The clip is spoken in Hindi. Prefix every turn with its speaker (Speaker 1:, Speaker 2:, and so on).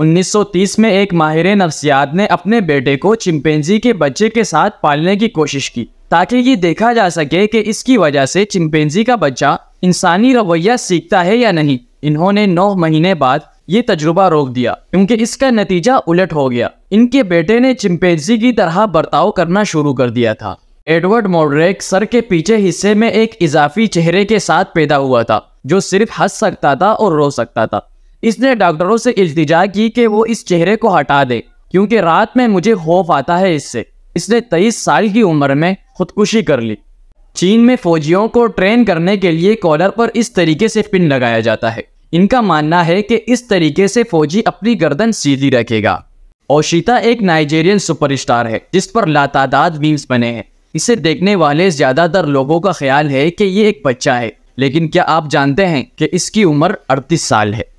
Speaker 1: 1930 में एक माहिर नफ्सियात ने अपने बेटे को चिंपेंजी के बच्चे के साथ पालने की कोशिश की ताकि ये देखा जा सके कि इसकी वजह से चिंपेंजी का बच्चा इंसानी रवैया सीखता है या नहीं इन्होंने नौ महीने बाद ये तजुर्बा रोक दिया क्योंकि इसका नतीजा उलट हो गया इनके बेटे ने चिंपेंजी की तरह बर्ताव करना शुरू कर दिया था एडवर्ड मोड्रेक सर के पीछे हिस्से में एक इजाफी चेहरे के साथ पैदा हुआ था जो सिर्फ हंस सकता था और रो सकता था इसने डॉक्टरों से इल्तिजा की कि वो इस चेहरे को हटा दे क्योंकि रात में मुझे खौफ आता है इससे इसने तेईस साल की उम्र में खुदकुशी कर ली चीन में फौजियों को ट्रेन करने के लिए कॉलर पर इस तरीके से पिन लगाया जाता है इनका मानना है कि इस तरीके से फौजी अपनी गर्दन सीधी रखेगा ओशिता एक नाइजेरियन सुपरस्टार है जिस पर लातादाद मीम्स बने हैं इसे देखने वाले ज़्यादातर लोगों का ख्याल है कि ये एक बच्चा है लेकिन क्या आप जानते हैं कि इसकी उम्र अड़तीस साल है